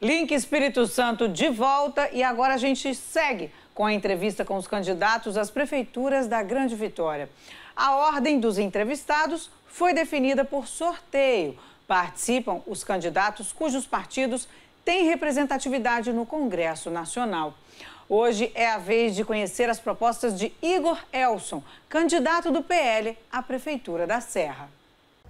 Link Espírito Santo de volta e agora a gente segue com a entrevista com os candidatos às prefeituras da Grande Vitória. A ordem dos entrevistados foi definida por sorteio. Participam os candidatos cujos partidos têm representatividade no Congresso Nacional. Hoje é a vez de conhecer as propostas de Igor Elson, candidato do PL à Prefeitura da Serra.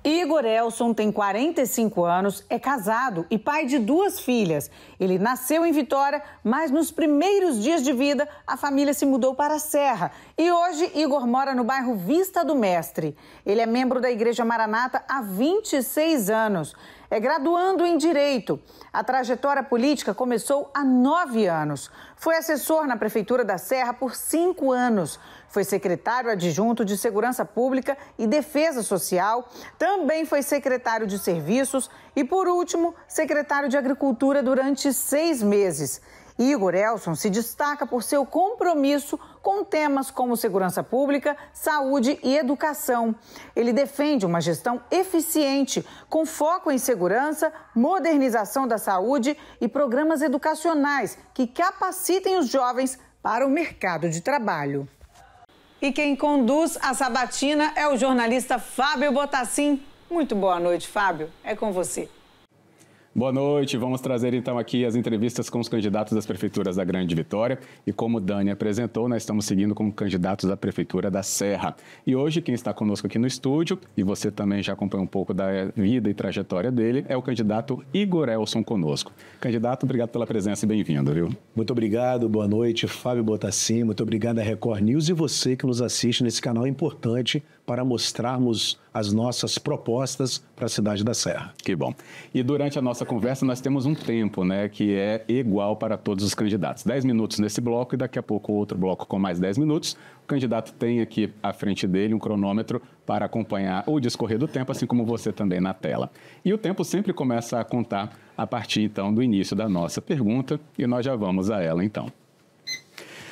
Igor Elson tem 45 anos, é casado e pai de duas filhas. Ele nasceu em Vitória, mas nos primeiros dias de vida a família se mudou para a Serra. E hoje Igor mora no bairro Vista do Mestre. Ele é membro da Igreja Maranata há 26 anos é graduando em Direito. A trajetória política começou há nove anos. Foi assessor na Prefeitura da Serra por cinco anos. Foi secretário adjunto de Segurança Pública e Defesa Social. Também foi secretário de Serviços e, por último, secretário de Agricultura durante seis meses. Igor Elson se destaca por seu compromisso com temas como segurança pública, saúde e educação. Ele defende uma gestão eficiente, com foco em segurança, modernização da saúde e programas educacionais que capacitem os jovens para o mercado de trabalho. E quem conduz a sabatina é o jornalista Fábio Botassin. Muito boa noite, Fábio. É com você. Boa noite. Vamos trazer então aqui as entrevistas com os candidatos das prefeituras da Grande Vitória. E como Dani apresentou, nós estamos seguindo com candidatos da Prefeitura da Serra. E hoje quem está conosco aqui no estúdio, e você também já acompanha um pouco da vida e trajetória dele, é o candidato Igor Elson conosco. Candidato, obrigado pela presença e bem-vindo, viu? Muito obrigado, boa noite, Fábio Botassim. Muito obrigado a Record News e você que nos assiste nesse canal importante para mostrarmos as nossas propostas para a cidade da Serra. Que bom. E durante a nossa conversa nós temos um tempo, né, que é igual para todos os candidatos. 10 minutos nesse bloco e daqui a pouco outro bloco com mais 10 minutos. O candidato tem aqui à frente dele um cronômetro para acompanhar o discorrer do tempo, assim como você também na tela. E o tempo sempre começa a contar a partir então do início da nossa pergunta e nós já vamos a ela então.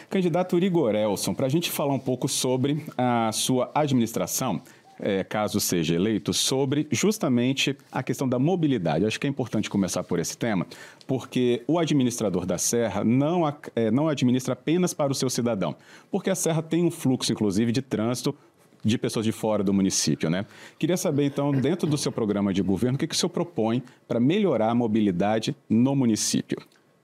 Candidato Rigor Elson, para a gente falar um pouco sobre a sua administração, é, caso seja eleito, sobre justamente a questão da mobilidade. Acho que é importante começar por esse tema, porque o administrador da Serra não, é, não administra apenas para o seu cidadão, porque a Serra tem um fluxo, inclusive, de trânsito de pessoas de fora do município, né? Queria saber, então, dentro do seu programa de governo, o que, que o senhor propõe para melhorar a mobilidade no município?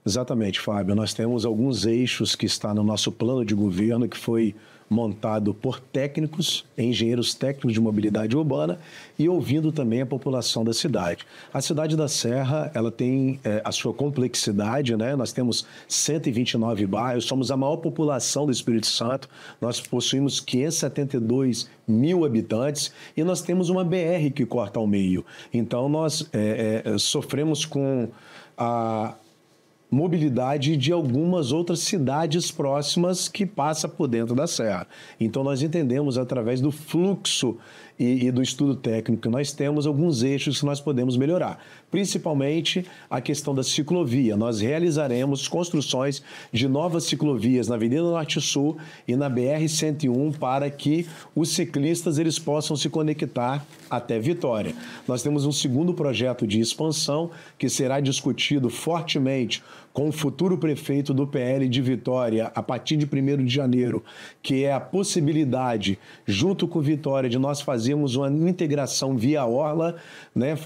Exatamente, Fábio. Nós temos alguns eixos que está no nosso plano de governo, que foi montado por técnicos, engenheiros técnicos de mobilidade urbana e ouvindo também a população da cidade. A cidade da Serra, ela tem é, a sua complexidade, né? Nós temos 129 bairros, somos a maior população do Espírito Santo, nós possuímos 572 mil habitantes e nós temos uma BR que corta ao meio. Então nós é, é, sofremos com a mobilidade de algumas outras cidades próximas que passa por dentro da serra. Então nós entendemos através do fluxo e, e do estudo técnico que nós temos, alguns eixos que nós podemos melhorar. Principalmente a questão da ciclovia. Nós realizaremos construções de novas ciclovias na Avenida Norte-Sul e na BR-101 para que os ciclistas eles possam se conectar até Vitória. Nós temos um segundo projeto de expansão que será discutido fortemente com o futuro prefeito do PL de Vitória a partir de 1 de janeiro, que é a possibilidade, junto com Vitória, de nós fazer fazemos uma integração via orla, né,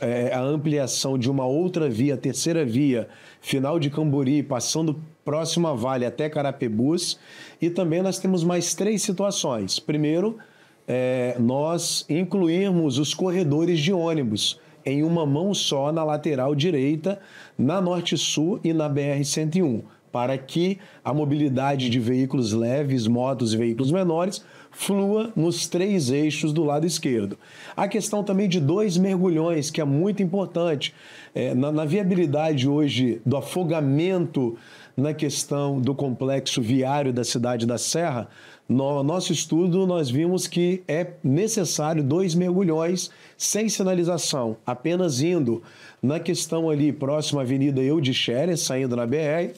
é, a ampliação de uma outra via, terceira via, final de Cambori, passando próxima Vale até Carapebus. E também nós temos mais três situações. Primeiro, é, nós incluirmos os corredores de ônibus em uma mão só na lateral direita, na Norte-Sul e na BR-101, para que a mobilidade de veículos leves, motos e veículos menores flua nos três eixos do lado esquerdo. A questão também de dois mergulhões, que é muito importante. É, na, na viabilidade hoje do afogamento na questão do complexo viário da cidade da Serra, no nosso estudo nós vimos que é necessário dois mergulhões sem sinalização, apenas indo na questão ali próxima à Avenida Eudichére, saindo na BR,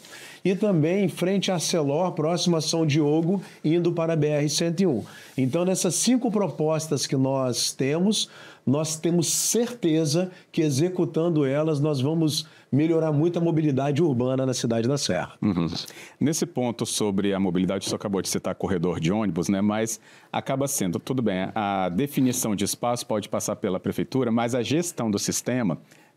e também em frente a Celor, próximo a São Diogo, indo para a BR-101. Então, nessas cinco propostas que nós temos, nós temos certeza que executando elas nós vamos melhorar muito a mobilidade urbana na cidade da Serra. Uhum. Nesse ponto sobre a mobilidade, você acabou de citar corredor de ônibus, né? Mas acaba sendo, tudo bem, a definição de espaço pode passar pela prefeitura, mas a gestão do sistema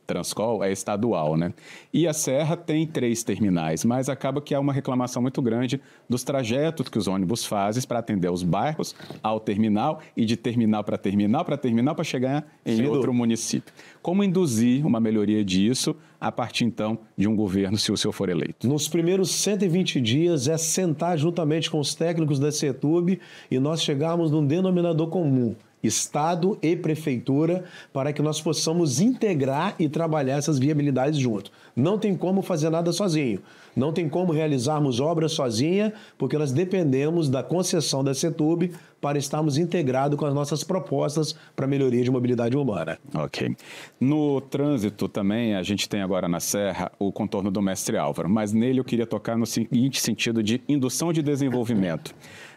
Transcol é estadual, né? E a Serra tem três terminais, mas acaba que há uma reclamação muito grande dos trajetos que os ônibus fazem para atender os bairros ao terminal e de terminal para terminal para terminal para chegar em Sim, outro município. Como induzir uma melhoria disso a partir então de um governo, se o senhor for eleito? Nos primeiros 120 dias é sentar juntamente com os técnicos da CETUB e nós chegarmos num denominador comum. Estado e Prefeitura, para que nós possamos integrar e trabalhar essas viabilidades junto. Não tem como fazer nada sozinho, não tem como realizarmos obras sozinha, porque nós dependemos da concessão da CETUB para estarmos integrados com as nossas propostas para melhoria de mobilidade urbana. Ok. No trânsito também, a gente tem agora na Serra o contorno do Mestre Álvaro, mas nele eu queria tocar no seguinte sentido de indução de desenvolvimento.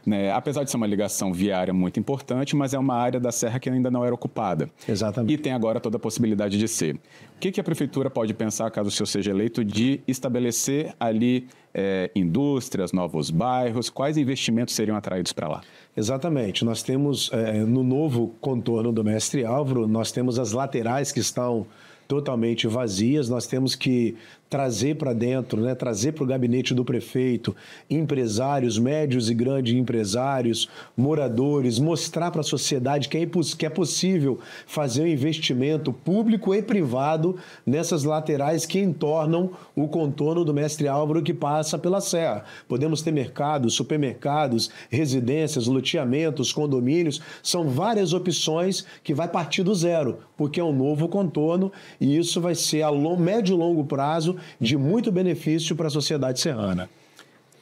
Né? Apesar de ser uma ligação viária muito importante, mas é uma área da serra que ainda não era ocupada. Exatamente. E tem agora toda a possibilidade de ser. O que, que a prefeitura pode pensar, caso o senhor seja eleito, de estabelecer ali é, indústrias, novos bairros? Quais investimentos seriam atraídos para lá? Exatamente. Nós temos, é, no novo contorno do Mestre Álvaro, nós temos as laterais que estão totalmente vazias. Nós temos que trazer para dentro, né, trazer para o gabinete do prefeito empresários, médios e grandes empresários, moradores, mostrar para a sociedade que é, que é possível fazer um investimento público e privado nessas laterais que entornam o contorno do Mestre Álvaro que passa pela Serra. Podemos ter mercados, supermercados, residências, loteamentos, condomínios, são várias opções que vai partir do zero, porque é um novo contorno e isso vai ser a médio e longo prazo de muito benefício para a sociedade serrana.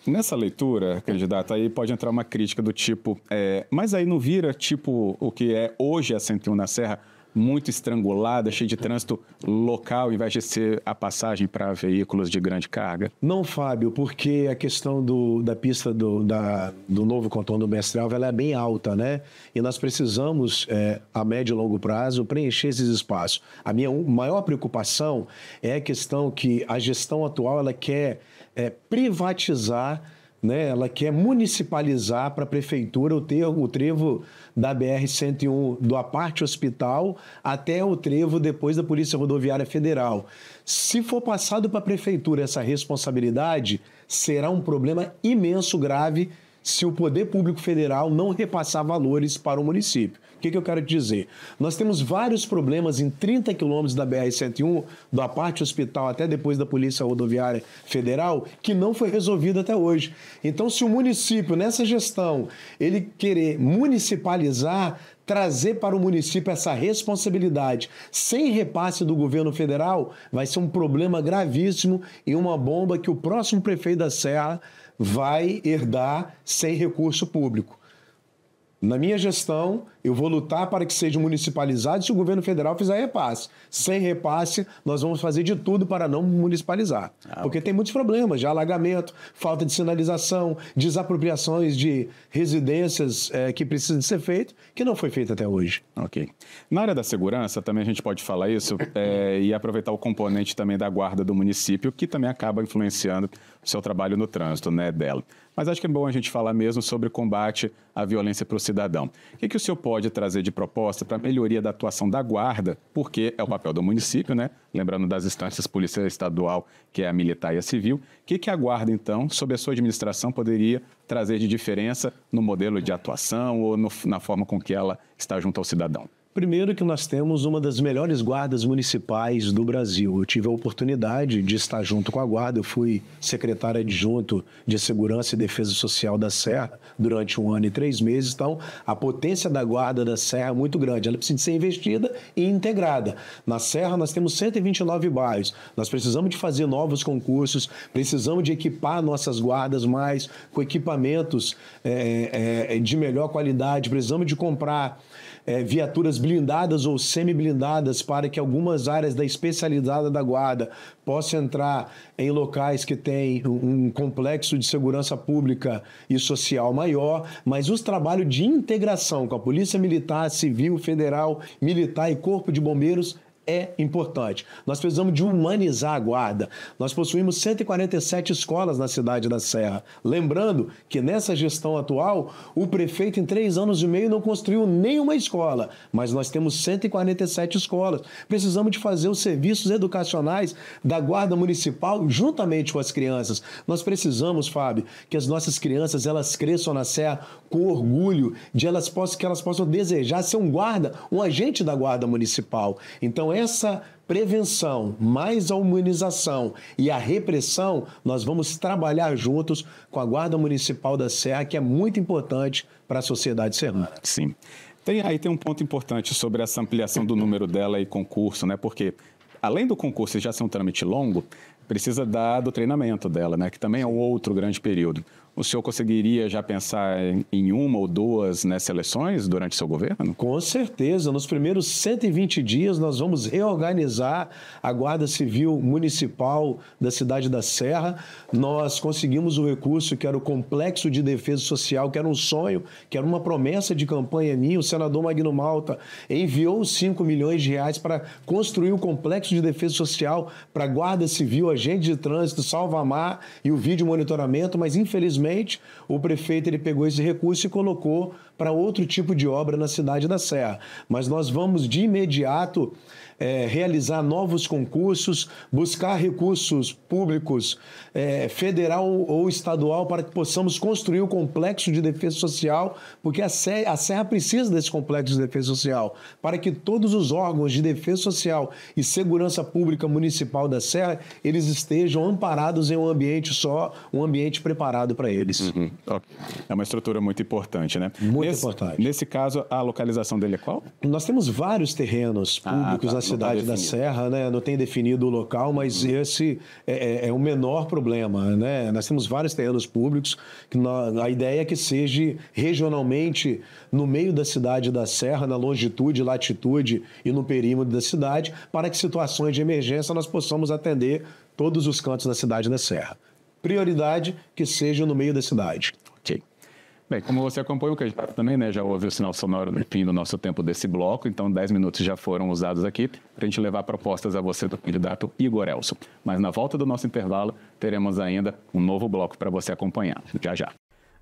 Nessa leitura, candidato, aí pode entrar uma crítica do tipo, é, mas aí não vira tipo o que é hoje a 101 na Serra, muito estrangulada, cheia de trânsito local, em vez de ser a passagem para veículos de grande carga? Não, Fábio, porque a questão do, da pista do, da, do novo contorno do mestral ela é bem alta, né? E nós precisamos, é, a médio e longo prazo, preencher esses espaços. A minha maior preocupação é a questão que a gestão atual ela quer é, privatizar né? Ela quer municipalizar para a prefeitura o, ter, o trevo da BR-101 do Aparte Hospital até o trevo depois da Polícia Rodoviária Federal. Se for passado para a prefeitura essa responsabilidade, será um problema imenso, grave, se o Poder Público Federal não repassar valores para o município. O que, que eu quero te dizer? Nós temos vários problemas em 30 quilômetros da BR-101, da parte hospital até depois da Polícia Rodoviária Federal, que não foi resolvido até hoje. Então, se o município, nessa gestão, ele querer municipalizar, trazer para o município essa responsabilidade sem repasse do governo federal vai ser um problema gravíssimo e uma bomba que o próximo prefeito da Serra vai herdar sem recurso público. Na minha gestão, eu vou lutar para que seja municipalizado. se o governo federal fizer repasse. Sem repasse, nós vamos fazer de tudo para não municipalizar. Ah, porque tem muitos problemas de alagamento, falta de sinalização, desapropriações de residências é, que precisam ser feitas, que não foi feito até hoje. Ok. Na área da segurança, também a gente pode falar isso é, e aproveitar o componente também da guarda do município, que também acaba influenciando o seu trabalho no trânsito, né, dela. Mas acho que é bom a gente falar mesmo sobre combate à violência para o cidadão. O que, que o senhor pode trazer de proposta para melhoria da atuação da guarda, porque é o papel do município, né? Lembrando das instâncias policial estadual, que é a militar e a civil. O que, que a guarda, então, sob a sua administração, poderia trazer de diferença no modelo de atuação ou no, na forma com que ela está junto ao cidadão? Primeiro que nós temos uma das melhores guardas municipais do Brasil. Eu tive a oportunidade de estar junto com a guarda, eu fui secretário adjunto de Segurança e Defesa Social da Serra durante um ano e três meses. Então, a potência da guarda da Serra é muito grande. Ela precisa ser investida e integrada. Na Serra, nós temos 129 bairros. Nós precisamos de fazer novos concursos, precisamos de equipar nossas guardas mais com equipamentos é, é, de melhor qualidade, precisamos de comprar é, viaturas blindadas ou semi-blindadas para que algumas áreas da especializada da guarda possam entrar em locais que têm um complexo de segurança pública e social maior, mas os trabalhos de integração com a Polícia Militar, Civil, Federal, Militar e Corpo de Bombeiros é importante. Nós precisamos de humanizar a guarda. Nós possuímos 147 escolas na cidade da Serra. Lembrando que nessa gestão atual, o prefeito em três anos e meio não construiu nenhuma escola, mas nós temos 147 escolas. Precisamos de fazer os serviços educacionais da guarda municipal juntamente com as crianças. Nós precisamos, Fábio, que as nossas crianças elas cresçam na Serra com orgulho, de elas possam que elas possam desejar ser um guarda, um agente da guarda municipal. Então é essa prevenção, mais a humanização e a repressão, nós vamos trabalhar juntos com a Guarda Municipal da Serra, que é muito importante para a sociedade serrana. Sim. Tem, aí tem um ponto importante sobre essa ampliação do número dela e concurso, né? Porque além do concurso já ser um trâmite longo, precisa dar do treinamento dela, né? Que também é um outro grande período. O senhor conseguiria já pensar em uma ou duas né, seleções durante seu governo? Com certeza. Nos primeiros 120 dias, nós vamos reorganizar a Guarda Civil Municipal da cidade da Serra. Nós conseguimos o recurso que era o Complexo de Defesa Social, que era um sonho, que era uma promessa de campanha minha. O senador Magno Malta enviou 5 milhões de reais para construir o Complexo de Defesa Social para Guarda Civil, Agente de Trânsito, Salva-Mar e o vídeo monitoramento, mas infelizmente o prefeito ele pegou esse recurso e colocou para outro tipo de obra na cidade da Serra. Mas nós vamos de imediato é, realizar novos concursos, buscar recursos públicos é, federal ou estadual para que possamos construir o complexo de defesa social, porque a Serra, a Serra precisa desse complexo de defesa social, para que todos os órgãos de defesa social e segurança pública municipal da Serra eles estejam amparados em um ambiente só, um ambiente preparado para eles. Uhum. Okay. É uma estrutura muito importante, né? Muito nesse, importante. Nesse caso, a localização dele é qual? Nós temos vários terrenos ah, públicos ah, tá. na Tá cidade da Serra, né? não tem definido o local, mas uhum. esse é, é, é o menor problema. Né? Nós temos vários terrenos públicos, que a ideia é que seja regionalmente no meio da cidade da Serra, na longitude, latitude e no perímetro da cidade, para que situações de emergência nós possamos atender todos os cantos da cidade da Serra. Prioridade que seja no meio da cidade. Bem, como você acompanha o que também, né, já ouviu o sinal sonoro no fim do nosso tempo desse bloco, então 10 minutos já foram usados aqui para a gente levar propostas a você do candidato Igor Elson. Mas na volta do nosso intervalo, teremos ainda um novo bloco para você acompanhar. Já já.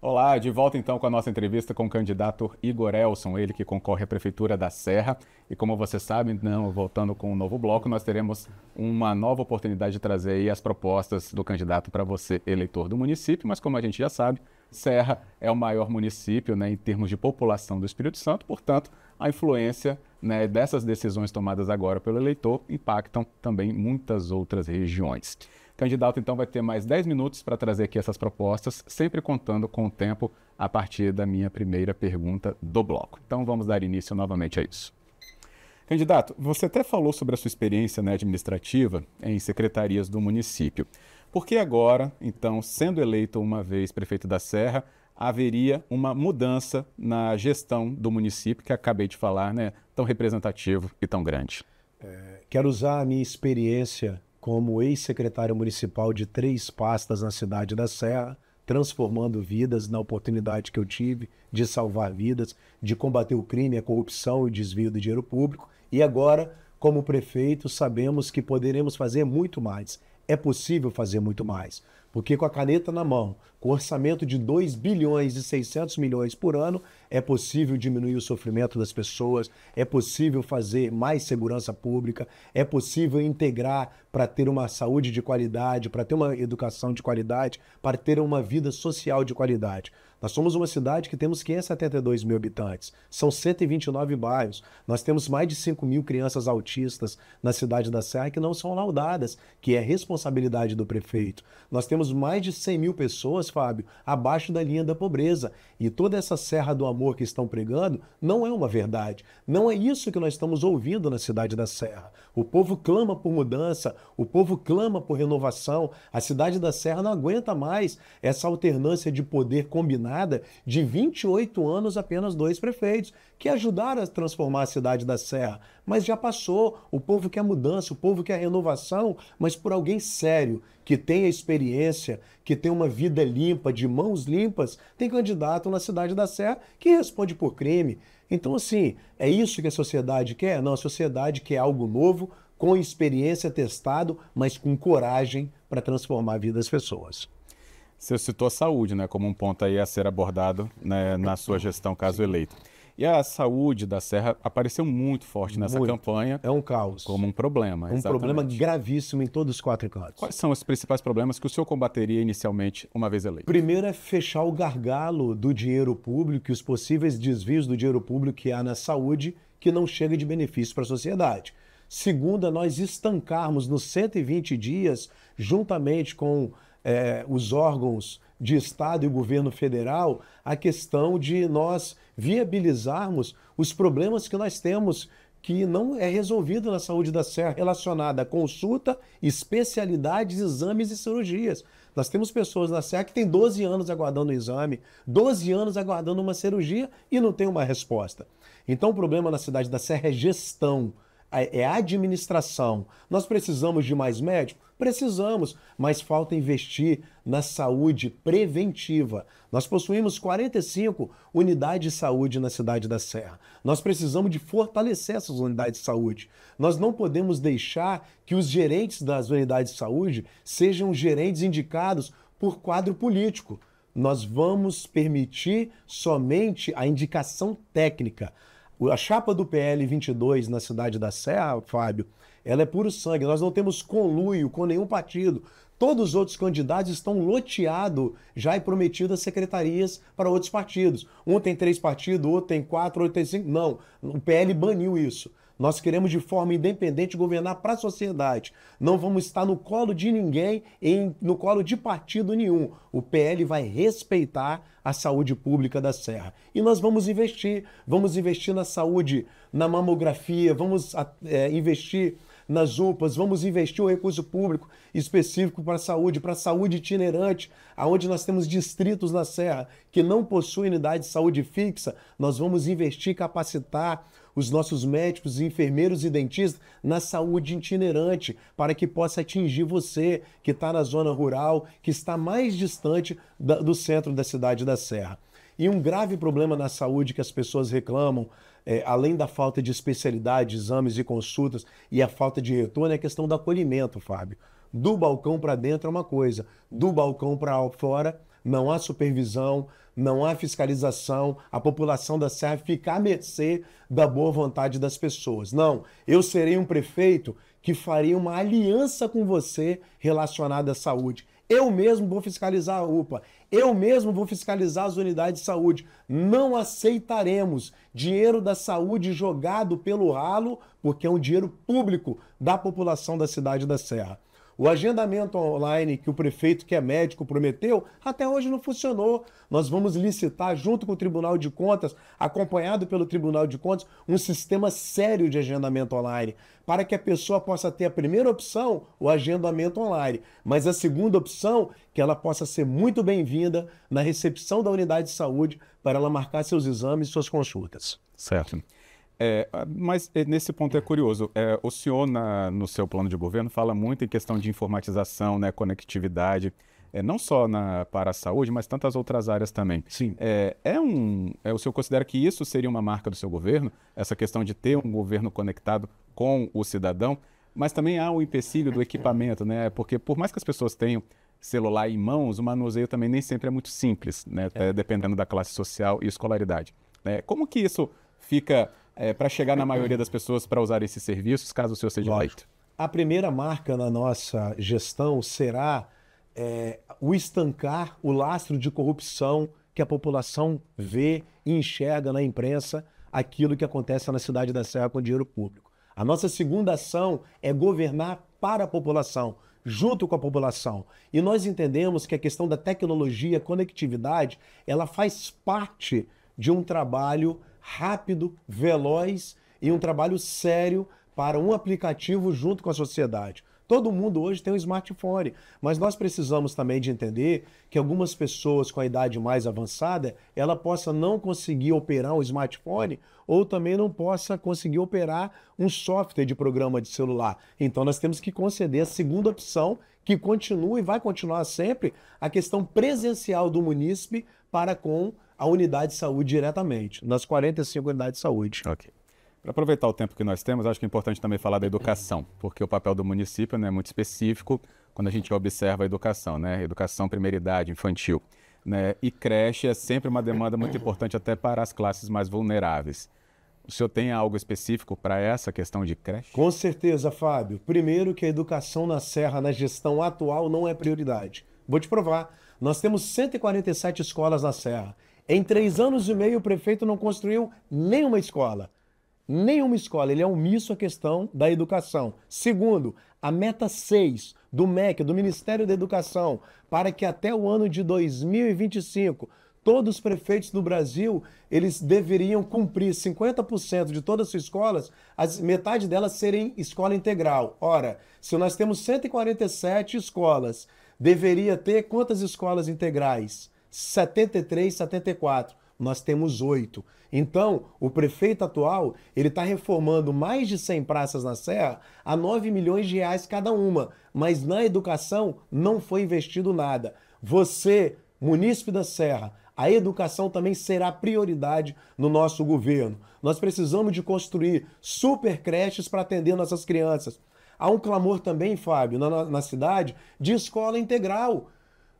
Olá, de volta então com a nossa entrevista com o candidato Igor Elson, ele que concorre à Prefeitura da Serra. E como você sabe, não, voltando com um novo bloco, nós teremos uma nova oportunidade de trazer as propostas do candidato para você, eleitor do município, mas como a gente já sabe, Serra é o maior município né, em termos de população do Espírito Santo, portanto, a influência né, dessas decisões tomadas agora pelo eleitor impactam também muitas outras regiões. O candidato, então, vai ter mais 10 minutos para trazer aqui essas propostas, sempre contando com o tempo a partir da minha primeira pergunta do bloco. Então, vamos dar início novamente a isso. Candidato, você até falou sobre a sua experiência né, administrativa em secretarias do município. Porque agora, então, sendo eleito uma vez prefeito da Serra, haveria uma mudança na gestão do município que acabei de falar, né? Tão representativo e tão grande. É, quero usar a minha experiência como ex-secretário municipal de três pastas na cidade da Serra, transformando vidas na oportunidade que eu tive de salvar vidas, de combater o crime, a corrupção e o desvio do dinheiro público. E agora, como prefeito, sabemos que poderemos fazer muito mais é possível fazer muito mais. Porque com a caneta na mão, com orçamento de 2 bilhões e 600 milhões por ano, é possível diminuir o sofrimento das pessoas, é possível fazer mais segurança pública, é possível integrar para ter uma saúde de qualidade, para ter uma educação de qualidade, para ter uma vida social de qualidade. Nós somos uma cidade que temos 572 mil habitantes, são 129 bairros, nós temos mais de 5 mil crianças autistas na cidade da Serra que não são laudadas, que é responsabilidade do prefeito. Nós temos mais de 100 mil pessoas, Fábio, abaixo da linha da pobreza. E toda essa Serra do Amor amor que estão pregando não é uma verdade. Não é isso que nós estamos ouvindo na cidade da Serra. O povo clama por mudança, o povo clama por renovação. A cidade da Serra não aguenta mais essa alternância de poder combinada de 28 anos, apenas dois prefeitos, que ajudaram a transformar a cidade da Serra. Mas já passou. O povo quer mudança, o povo quer renovação, mas por alguém sério, que tenha experiência, que tenha uma vida limpa, de mãos limpas. Tem candidato na cidade da Serra que responde por crime, então, assim, é isso que a sociedade quer? Não, a sociedade quer algo novo, com experiência, testado, mas com coragem para transformar a vida das pessoas. Você citou a saúde né, como um ponto aí a ser abordado né, na sua gestão, caso eleito. E a saúde da Serra apareceu muito forte nessa muito. campanha. É um caos. Como um problema. Um exatamente. problema gravíssimo em todos os quatro cantos. Quais são os principais problemas que o senhor combateria inicialmente, uma vez eleito? Primeiro é fechar o gargalo do dinheiro público e os possíveis desvios do dinheiro público que há na saúde, que não chega de benefício para a sociedade. é nós estancarmos nos 120 dias, juntamente com é, os órgãos de Estado e governo federal a questão de nós viabilizarmos os problemas que nós temos que não é resolvido na saúde da Serra relacionada a consulta, especialidades, exames e cirurgias. Nós temos pessoas na Serra que têm 12 anos aguardando o exame, 12 anos aguardando uma cirurgia e não tem uma resposta. Então o problema na cidade da Serra é gestão, é, é administração. Nós precisamos de mais médicos? Precisamos, mas falta investir na saúde preventiva. Nós possuímos 45 unidades de saúde na cidade da Serra. Nós precisamos de fortalecer essas unidades de saúde. Nós não podemos deixar que os gerentes das unidades de saúde sejam gerentes indicados por quadro político. Nós vamos permitir somente a indicação técnica. A chapa do PL 22 na cidade da Serra, Fábio, ela é puro sangue. Nós não temos conluio com nenhum partido. Todos os outros candidatos estão loteados já e as secretarias para outros partidos. Um tem três partidos, outro tem quatro, outro tem cinco. Não, o PL baniu isso. Nós queremos, de forma independente, governar para a sociedade. Não vamos estar no colo de ninguém, em, no colo de partido nenhum. O PL vai respeitar a saúde pública da Serra. E nós vamos investir. Vamos investir na saúde, na mamografia, vamos é, investir nas UPAs, vamos investir um recurso público específico para a saúde, para a saúde itinerante, aonde nós temos distritos na Serra que não possuem unidade de saúde fixa, nós vamos investir, capacitar os nossos médicos, enfermeiros e dentistas na saúde itinerante, para que possa atingir você que está na zona rural, que está mais distante do centro da cidade da Serra. E um grave problema na saúde que as pessoas reclamam é, além da falta de especialidade, exames e consultas e a falta de retorno, é a questão do acolhimento, Fábio. Do balcão para dentro é uma coisa, do balcão para fora não há supervisão, não há fiscalização, a população da Serra fica à mercê da boa vontade das pessoas. Não, eu serei um prefeito que faria uma aliança com você relacionada à saúde. Eu mesmo vou fiscalizar a UPA. Eu mesmo vou fiscalizar as unidades de saúde. Não aceitaremos dinheiro da saúde jogado pelo ralo, porque é um dinheiro público da população da cidade da Serra. O agendamento online que o prefeito, que é médico, prometeu, até hoje não funcionou. Nós vamos licitar, junto com o Tribunal de Contas, acompanhado pelo Tribunal de Contas, um sistema sério de agendamento online, para que a pessoa possa ter a primeira opção, o agendamento online, mas a segunda opção, que ela possa ser muito bem-vinda na recepção da unidade de saúde para ela marcar seus exames e suas consultas. Certo. É, ah, mas eh, nesse ponto é curioso. É, o senhor, na, no seu plano de governo, fala muito em questão de informatização, né, conectividade, é, não só na, para a saúde, mas tantas outras áreas também. Sim. É, é um, é, o senhor considera que isso seria uma marca do seu governo, essa questão de ter um governo conectado com o cidadão? Mas também há o empecilho do equipamento, né? Porque por mais que as pessoas tenham celular em mãos, o manuseio também nem sempre é muito simples, né? É. É, dependendo da classe social e escolaridade. Né? Como que isso fica é, para chegar na maioria das pessoas para usar esses serviços, caso o senhor seja eleito? A primeira marca na nossa gestão será é, o estancar o lastro de corrupção que a população vê e enxerga na imprensa aquilo que acontece na cidade da Serra com dinheiro público. A nossa segunda ação é governar para a população, junto com a população. E nós entendemos que a questão da tecnologia, conectividade, ela faz parte de um trabalho rápido, veloz e um trabalho sério para um aplicativo junto com a sociedade. Todo mundo hoje tem um smartphone, mas nós precisamos também de entender que algumas pessoas com a idade mais avançada, ela possa não conseguir operar um smartphone ou também não possa conseguir operar um software de programa de celular. Então nós temos que conceder a segunda opção, que continua e vai continuar sempre a questão presencial do munícipe para com a unidade de saúde diretamente, nas 45 unidades de saúde. Ok. Para aproveitar o tempo que nós temos, acho que é importante também falar da educação, porque o papel do município né, é muito específico quando a gente observa a educação, né? Educação, primeira idade, infantil. Né? E creche é sempre uma demanda muito importante até para as classes mais vulneráveis. O senhor tem algo específico para essa questão de creche? Com certeza, Fábio. Primeiro que a educação na Serra, na gestão atual, não é prioridade. Vou te provar. Nós temos 147 escolas na Serra. Em três anos e meio, o prefeito não construiu nenhuma escola. Nenhuma escola. Ele é omisso à questão da educação. Segundo, a meta 6 do MEC, do Ministério da Educação, para que até o ano de 2025 todos os prefeitos do Brasil eles deveriam cumprir 50% de todas as escolas, as, metade delas serem escola integral. Ora, se nós temos 147 escolas, deveria ter quantas escolas integrais? 73, 74. Nós temos oito. Então, o prefeito atual, ele está reformando mais de 100 praças na Serra a 9 milhões de reais cada uma. Mas na educação não foi investido nada. Você, munícipe da Serra, a educação também será prioridade no nosso governo. Nós precisamos de construir super creches para atender nossas crianças. Há um clamor também, Fábio, na, na cidade, de escola integral.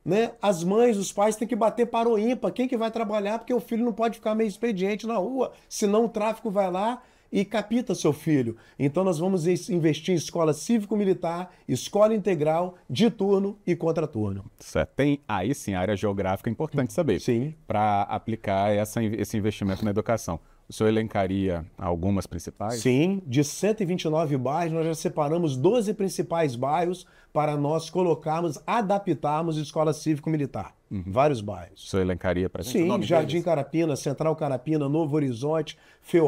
Né? As mães, os pais têm que bater para o ímpar. Quem que vai trabalhar? Porque o filho não pode ficar meio expediente na rua, senão o tráfico vai lá e capita seu filho. Então nós vamos investir em escola cívico-militar, escola integral, de turno e contraturno. Certo. Tem aí sim área geográfica importante saber. Sim. Para aplicar essa, esse investimento na educação. O senhor elencaria algumas principais? Sim, de 129 bairros, nós já separamos 12 principais bairros para nós colocarmos, adaptarmos escola cívico-militar. Uhum. Vários bairros. O senhor elencaria para gente? Sim, Jardim deles? Carapina, Central Carapina, Novo Horizonte,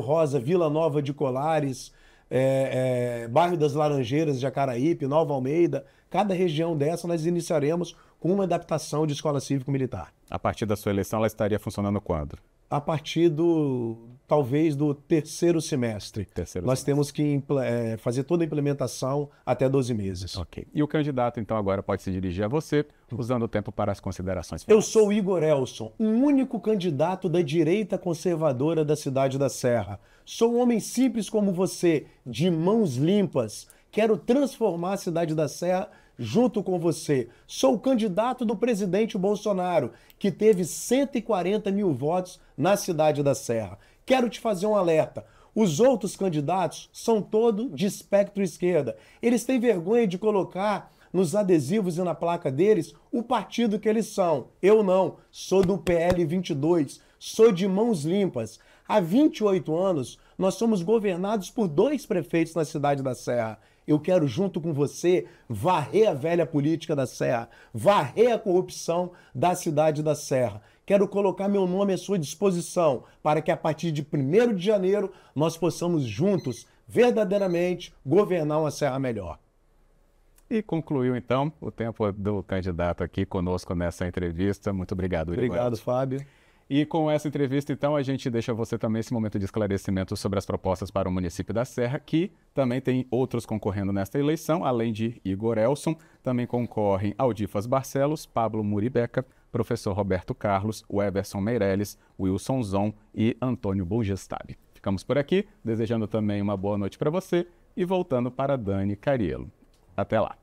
rosa Vila Nova de Colares, é, é, Bairro das Laranjeiras, Jacaraípe, Nova Almeida. Cada região dessa nós iniciaremos com uma adaptação de escola cívico-militar. A partir da sua eleição, ela estaria funcionando quando? A partir do, talvez do terceiro semestre. Terceiro Nós semestre. temos que é, fazer toda a implementação até 12 meses. Ok. E o candidato, então, agora pode se dirigir a você, usando o tempo para as considerações finais. Eu sou o Igor Elson, o único candidato da direita conservadora da cidade da Serra. Sou um homem simples como você, de mãos limpas. Quero transformar a cidade da Serra junto com você. Sou o candidato do presidente Bolsonaro, que teve 140 mil votos na cidade da Serra. Quero te fazer um alerta. Os outros candidatos são todos de espectro esquerda. Eles têm vergonha de colocar nos adesivos e na placa deles o partido que eles são. Eu não, sou do PL 22, sou de mãos limpas. Há 28 anos, nós somos governados por dois prefeitos na cidade da Serra. Eu quero, junto com você, varrer a velha política da Serra, varrer a corrupção da cidade da Serra quero colocar meu nome à sua disposição para que a partir de 1 de janeiro nós possamos juntos, verdadeiramente, governar uma Serra melhor. E concluiu então o tempo do candidato aqui conosco nessa entrevista. Muito obrigado, Igor. Obrigado, Fábio. E com essa entrevista, então, a gente deixa você também esse momento de esclarecimento sobre as propostas para o município da Serra, que também tem outros concorrendo nesta eleição, além de Igor Elson, também concorrem Aldifas Barcelos, Pablo Muribeca, professor Roberto Carlos, o Everson Meirelles, Wilson Zon e Antônio Bongestabe. Ficamos por aqui, desejando também uma boa noite para você e voltando para Dani Cariello. Até lá!